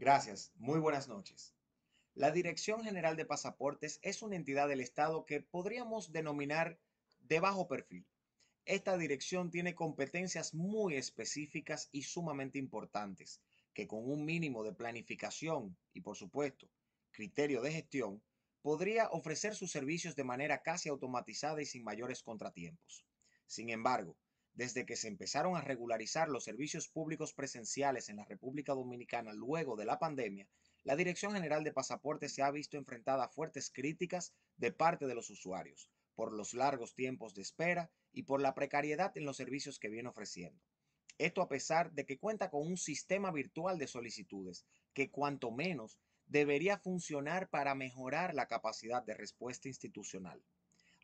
Gracias, muy buenas noches. La Dirección General de Pasaportes es una entidad del Estado que podríamos denominar de bajo perfil. Esta dirección tiene competencias muy específicas y sumamente importantes, que con un mínimo de planificación y, por supuesto, criterio de gestión, podría ofrecer sus servicios de manera casi automatizada y sin mayores contratiempos. Sin embargo, desde que se empezaron a regularizar los servicios públicos presenciales en la República Dominicana luego de la pandemia, la Dirección General de Pasaportes se ha visto enfrentada a fuertes críticas de parte de los usuarios por los largos tiempos de espera y por la precariedad en los servicios que viene ofreciendo. Esto a pesar de que cuenta con un sistema virtual de solicitudes que cuanto menos debería funcionar para mejorar la capacidad de respuesta institucional.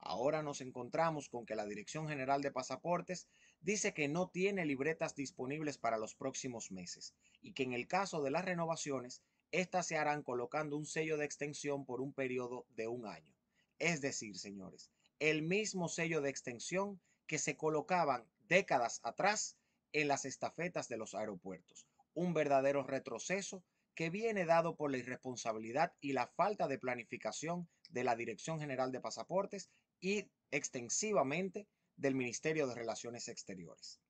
Ahora nos encontramos con que la Dirección General de Pasaportes dice que no tiene libretas disponibles para los próximos meses y que en el caso de las renovaciones, éstas se harán colocando un sello de extensión por un periodo de un año. Es decir, señores, el mismo sello de extensión que se colocaban décadas atrás en las estafetas de los aeropuertos. Un verdadero retroceso que viene dado por la irresponsabilidad y la falta de planificación de la Dirección General de Pasaportes y extensivamente del Ministerio de Relaciones Exteriores.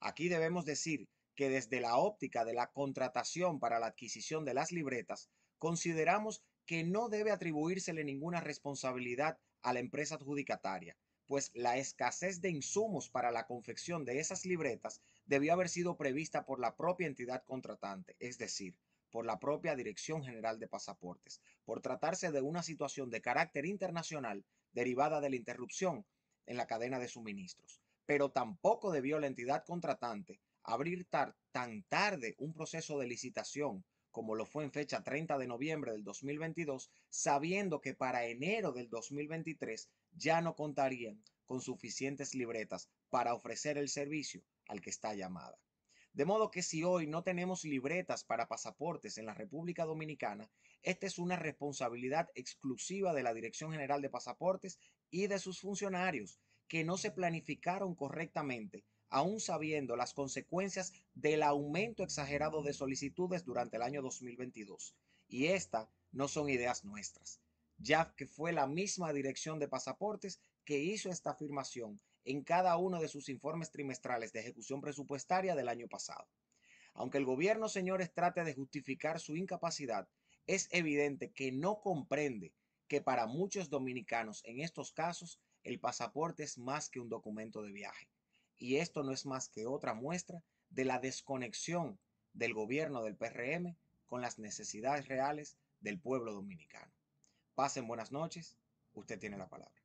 Aquí debemos decir que desde la óptica de la contratación para la adquisición de las libretas, consideramos que no debe atribuírsele ninguna responsabilidad a la empresa adjudicataria, pues la escasez de insumos para la confección de esas libretas debió haber sido prevista por la propia entidad contratante, es decir, por la propia Dirección General de Pasaportes, por tratarse de una situación de carácter internacional derivada de la interrupción en la cadena de suministros. Pero tampoco debió la entidad contratante abrir tan tarde un proceso de licitación como lo fue en fecha 30 de noviembre del 2022, sabiendo que para enero del 2023 ya no contarían con suficientes libretas para ofrecer el servicio al que está llamada. De modo que si hoy no tenemos libretas para pasaportes en la República Dominicana, esta es una responsabilidad exclusiva de la Dirección General de Pasaportes y de sus funcionarios, que no se planificaron correctamente, aún sabiendo las consecuencias del aumento exagerado de solicitudes durante el año 2022. Y estas no son ideas nuestras, ya que fue la misma Dirección de Pasaportes que hizo esta afirmación en cada uno de sus informes trimestrales de ejecución presupuestaria del año pasado. Aunque el gobierno, señores, trate de justificar su incapacidad, es evidente que no comprende que para muchos dominicanos en estos casos el pasaporte es más que un documento de viaje. Y esto no es más que otra muestra de la desconexión del gobierno del PRM con las necesidades reales del pueblo dominicano. Pasen buenas noches. Usted tiene la palabra.